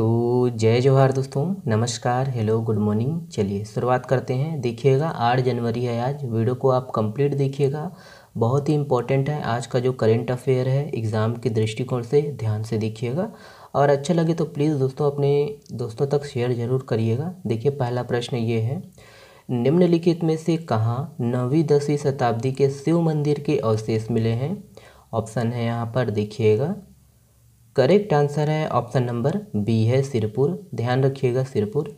तो जय जवाहर दोस्तों नमस्कार हेलो गुड मॉर्निंग चलिए शुरुआत करते हैं देखिएगा आठ जनवरी है आज वीडियो को आप कंप्लीट देखिएगा बहुत ही इंपॉर्टेंट है आज का जो करेंट अफेयर है एग्ज़ाम के दृष्टिकोण से ध्यान से देखिएगा और अच्छा लगे तो प्लीज़ दोस्तों अपने दोस्तों तक शेयर ज़रूर करिएगा देखिए पहला प्रश्न ये है निम्नलिखित में से कहाँ नौवीं दसवीं शताब्दी के शिव मंदिर के अवशेष मिले हैं ऑप्शन है यहाँ पर देखिएगा करेक्ट आंसर है ऑप्शन नंबर बी है सिरपुर ध्यान रखिएगा सिरपुर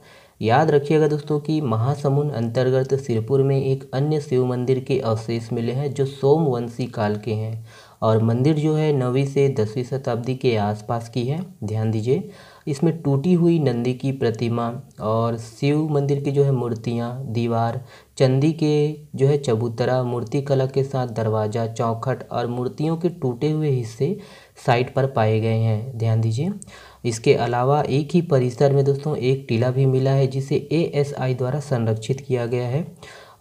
याद रखिएगा दोस्तों कि महासमुंद अंतर्गत सिरपुर में एक अन्य शिव मंदिर के अवशेष मिले हैं जो सोमवंशी काल के हैं और मंदिर जो है नवी से दसवीं शताब्दी के आसपास की है ध्यान दीजिए इसमें टूटी हुई नंदी की प्रतिमा और शिव मंदिर की जो है मूर्तियाँ दीवार चंदी के जो है चबूतरा मूर्तिकला के साथ दरवाज़ा चौखट और मूर्तियों के टूटे हुए हिस्से साइट पर पाए गए हैं ध्यान दीजिए इसके अलावा एक ही परिसर में दोस्तों एक टीला भी मिला है जिसे एएसआई द्वारा संरक्षित किया गया है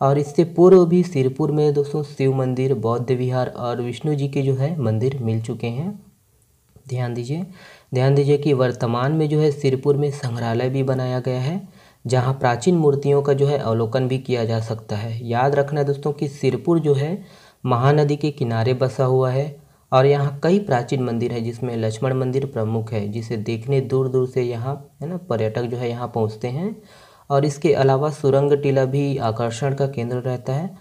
और इससे पूर्व भी सिरपुर में दोस्तों शिव मंदिर बौद्ध विहार और विष्णु जी के जो है मंदिर मिल चुके हैं ध्यान दीजिए ध्यान दीजिए कि वर्तमान में जो है सिरपुर में संग्रहालय भी बनाया गया है जहाँ प्राचीन मूर्तियों का जो है अवलोकन भी किया जा सकता है याद रखना दोस्तों कि सिरपुर जो है महानदी के किनारे बसा हुआ है और यहाँ कई प्राचीन मंदिर है जिसमें लक्ष्मण मंदिर प्रमुख है जिसे देखने दूर दूर से यहाँ है ना पर्यटक जो है यहाँ पहुँचते हैं और इसके अलावा सुरंग टीला भी आकर्षण का केंद्र रहता है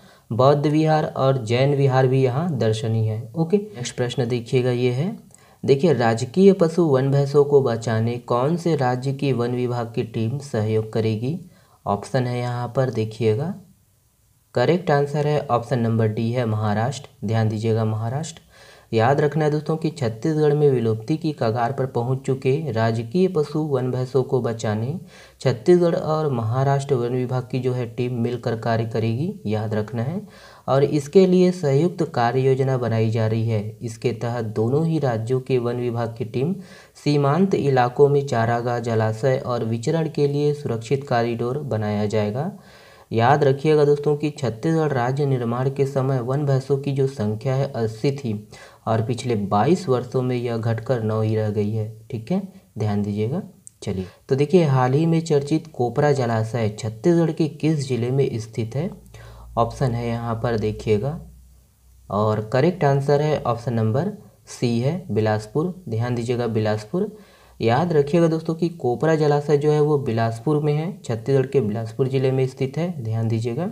बौद्ध विहार और जैन विहार भी यहाँ दर्शनीय है ओके नेक्स्ट प्रश्न देखिएगा ये है देखिए राजकीय पशु वन भैंसों को बचाने कौन से राज्य की वन विभाग की टीम सहयोग करेगी ऑप्शन है यहाँ पर देखिएगा करेक्ट आंसर है ऑप्शन नंबर डी है महाराष्ट्र ध्यान दीजिएगा महाराष्ट्र याद रखना है दोस्तों कि छत्तीसगढ़ में विलुप्ति की कगार पर पहुंच चुके राजकीय पशु वन भैंसों को बचाने छत्तीसगढ़ और महाराष्ट्र वन विभाग की जो है टीम मिलकर कार्य करेगी याद रखना है और इसके लिए संयुक्त कार्य योजना बनाई जा रही है इसके तहत दोनों ही राज्यों के वन विभाग की टीम सीमांत इलाकों में चारागाह जलाशय और विचरण के लिए सुरक्षित कॉरिडोर बनाया जाएगा याद रखिएगा दोस्तों कि छत्तीसगढ़ राज्य निर्माण के समय वन भैंसों की जो संख्या है अस्सी थी और पिछले बाईस वर्षों में यह घटकर नौ ही रह गई है ठीक है ध्यान दीजिएगा चलिए तो देखिए हाल ही में चर्चित कोपरा जलाशय छत्तीसगढ़ के किस जिले में स्थित है ऑप्शन है यहाँ पर देखिएगा और करेक्ट आंसर है ऑप्शन नंबर सी है बिलासपुर ध्यान दीजिएगा बिलासपुर याद रखिएगा दोस्तों कि कोपरा जलाशय जो है वो बिलासपुर में है छत्तीसगढ़ के बिलासपुर जिले में स्थित है ध्यान दीजिएगा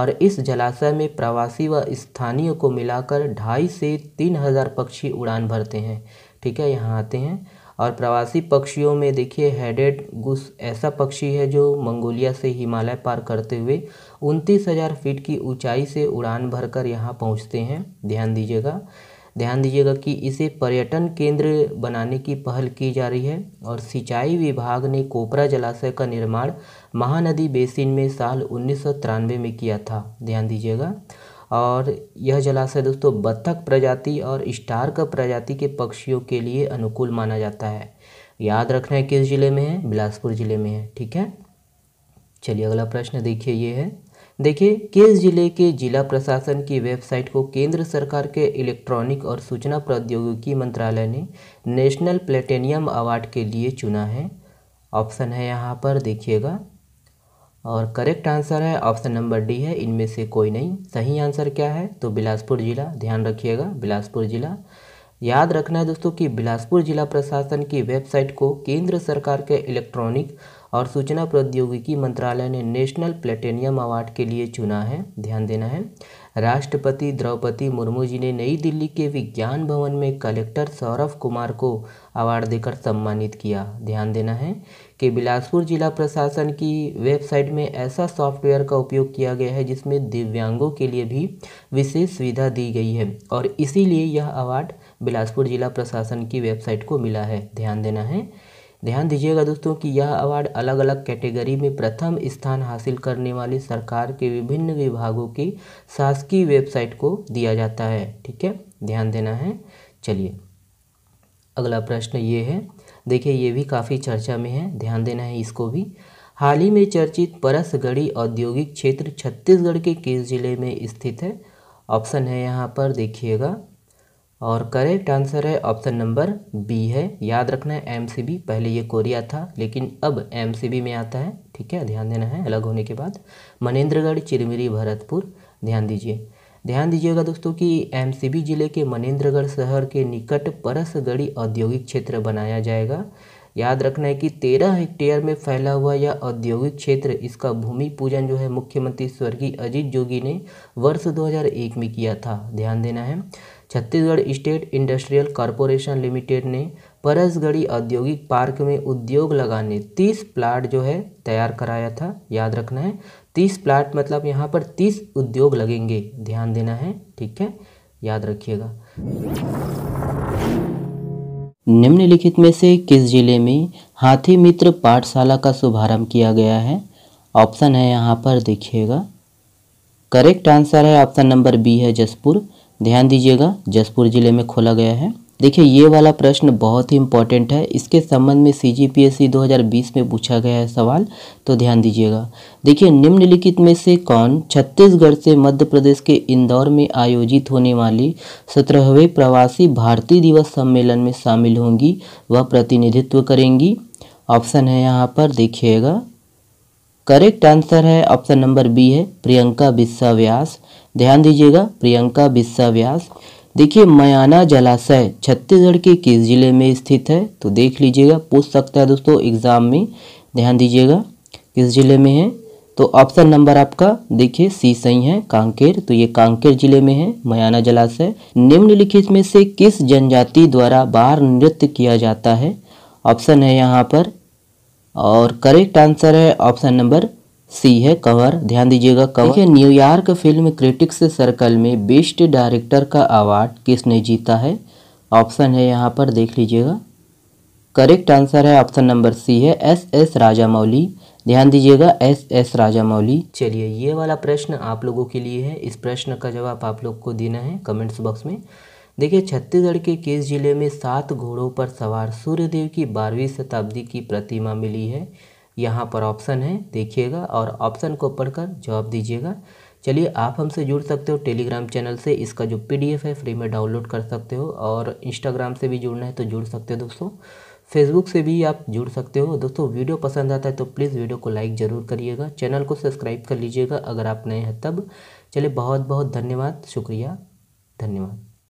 और इस जलाशय में प्रवासी व स्थानीय को मिलाकर ढाई से तीन हज़ार पक्षी उड़ान भरते हैं ठीक है यहाँ आते हैं और प्रवासी पक्षियों में देखिए हेडेड गुस ऐसा पक्षी है जो मंगोलिया से हिमालय पार करते हुए उनतीस हज़ार फीट की ऊंचाई से उड़ान भरकर यहाँ पहुँचते हैं ध्यान दीजिएगा ध्यान दीजिएगा कि इसे पर्यटन केंद्र बनाने की पहल की जा रही है और सिंचाई विभाग ने कोपरा जलाशय का निर्माण महानदी बेसिन में साल उन्नीस में किया था ध्यान दीजिएगा और यह जलाशय दोस्तों बत्तख प्रजाति और स्टार्क प्रजाति के पक्षियों के लिए अनुकूल माना जाता है याद रखना है किस ज़िले में है बिलासपुर ज़िले में है ठीक है चलिए अगला प्रश्न देखिए ये है देखिए केस जिले के जिला प्रशासन की वेबसाइट को केंद्र सरकार के इलेक्ट्रॉनिक और सूचना प्रौद्योगिकी मंत्रालय ने नेशनल प्लेटेनियम अवार्ड के लिए चुना है ऑप्शन है यहाँ पर देखिएगा और करेक्ट आंसर है ऑप्शन नंबर डी है इनमें से कोई नहीं सही आंसर क्या है तो बिलासपुर ज़िला ध्यान रखिएगा बिलासपुर ज़िला याद रखना है दोस्तों कि बिलासपुर जिला प्रशासन की वेबसाइट को केंद्र सरकार के इलेक्ट्रॉनिक और सूचना प्रौद्योगिकी मंत्रालय ने नेशनल प्लेटेनियम अवार्ड के लिए चुना है ध्यान देना है राष्ट्रपति द्रौपदी मुर्मू जी ने नई दिल्ली के विज्ञान भवन में कलेक्टर सौरभ कुमार को अवार्ड देकर सम्मानित किया ध्यान देना है कि बिलासपुर जिला प्रशासन की वेबसाइट में ऐसा सॉफ्टवेयर का उपयोग किया गया है जिसमें दिव्यांगों के लिए भी विशेष सुविधा दी गई है और इसीलिए यह अवार्ड बिलासपुर जिला प्रशासन की वेबसाइट को मिला है ध्यान देना है ध्यान दीजिएगा दोस्तों कि यह अवार्ड अलग अलग कैटेगरी में प्रथम स्थान हासिल करने वाली सरकार के विभिन्न विभागों की शासकीय वेबसाइट को दिया जाता है ठीक है ध्यान देना है चलिए अगला प्रश्न ये है देखिए ये भी काफ़ी चर्चा में है ध्यान देना है इसको भी हाल ही में चर्चित परसगढ़ी औद्योगिक क्षेत्र छत्तीसगढ़ के किस जिले में स्थित है ऑप्शन है यहाँ पर देखिएगा और करेक्ट आंसर है ऑप्शन नंबर बी है याद रखना है एमसीबी पहले ये कोरिया था लेकिन अब एमसीबी में आता है ठीक है ध्यान देना है अलग होने के बाद मनेंद्रगढ़ चिरमिरी भरतपुर ध्यान दीजिए ध्यान दीजिएगा दोस्तों कि एमसीबी जिले के मनेंद्रगढ़ शहर के निकट परसगढ़ी औद्योगिक क्षेत्र बनाया जाएगा याद रखना है कि तेरह हेक्टेयर में फैला हुआ यह औद्योगिक क्षेत्र इसका भूमि पूजन जो है मुख्यमंत्री स्वर्गीय अजीत जोगी ने वर्ष 2001 में किया था ध्यान देना है Chhattisgarh state industrial corporation limited ने परसगढ़ी औद्योगिक पार्क में उद्योग लगाने तीस प्लाट जो है तैयार कराया था याद रखना है तीस प्लाट मतलब यहाँ पर तीस उद्योग लगेंगे ध्यान देना है ठीक है याद रखिएगा निम्नलिखित में से किस जिले में हाथी मित्र पाठशाला का शुभारंभ किया गया है ऑप्शन है यहाँ पर देखिएगा करेक्ट आंसर है ऑप्शन नंबर बी है जसपुर ध्यान दीजिएगा जसपुर ज़िले में खोला गया है देखिए ये वाला प्रश्न बहुत ही इम्पोर्टेंट है इसके संबंध में सी जी पी एस सी दो हज़ार बीस में पूछा गया है सवाल तो ध्यान दीजिएगा देखिए निम्नलिखित में से कौन छत्तीसगढ़ से मध्य प्रदेश के इंदौर में आयोजित होने वाली सत्रहवें प्रवासी भारतीय दिवस सम्मेलन में शामिल होंगी व प्रतिनिधित्व करेंगी ऑप्शन है यहाँ पर देखिएगा करेक्ट आंसर है ऑप्शन नंबर बी है प्रियंका बिस्सा व्यास ध्यान दीजिएगा प्रियंका बिस्सा व्यास देखिए मयाना जलाशय छत्तीसगढ़ के किस जिले में स्थित है तो देख लीजिएगा पूछ सकता है दोस्तों एग्जाम में ध्यान दीजिएगा किस जिले में है तो ऑप्शन नंबर आपका देखिए सी सही है कांकेर तो ये कांकेर जिले में है मयाना जलाशय निम्नलिखित में से किस जनजाति द्वारा बाहर नृत्य किया जाता है ऑप्शन है यहाँ पर और करेक्ट आंसर है ऑप्शन नंबर सी है कवर ध्यान दीजिएगा कवर देखिए न्यूयॉर्क फिल्म क्रिटिक्स सर्कल में बेस्ट डायरेक्टर का अवार्ड किसने जीता है ऑप्शन है यहाँ पर देख लीजिएगा करेक्ट आंसर है ऑप्शन नंबर सी है एस एस राजामौली ध्यान दीजिएगा एस एस राजामौली चलिए ये वाला प्रश्न आप लोगों के लिए है इस प्रश्न का जवाब आप लोग को देना है कमेंट्स बॉक्स में देखिए छत्तीसगढ़ के केस जिले में सात घोड़ों पर सवार सूर्यदेव की बारहवीं शताब्दी की प्रतिमा मिली है यहाँ पर ऑप्शन है देखिएगा और ऑप्शन को पढ़कर जवाब दीजिएगा चलिए आप हमसे जुड़ सकते हो टेलीग्राम चैनल से इसका जो पीडीएफ है फ्री में डाउनलोड कर सकते हो और इंस्टाग्राम से भी जुड़ना है तो जुड़ सकते हो दोस्तों फेसबुक से भी आप जुड़ सकते हो दोस्तों वीडियो पसंद आता है तो प्लीज़ वीडियो को लाइक ज़रूर करिएगा चैनल को सब्सक्राइब कर लीजिएगा अगर आप नए हैं तब चलिए बहुत बहुत धन्यवाद शुक्रिया धन्यवाद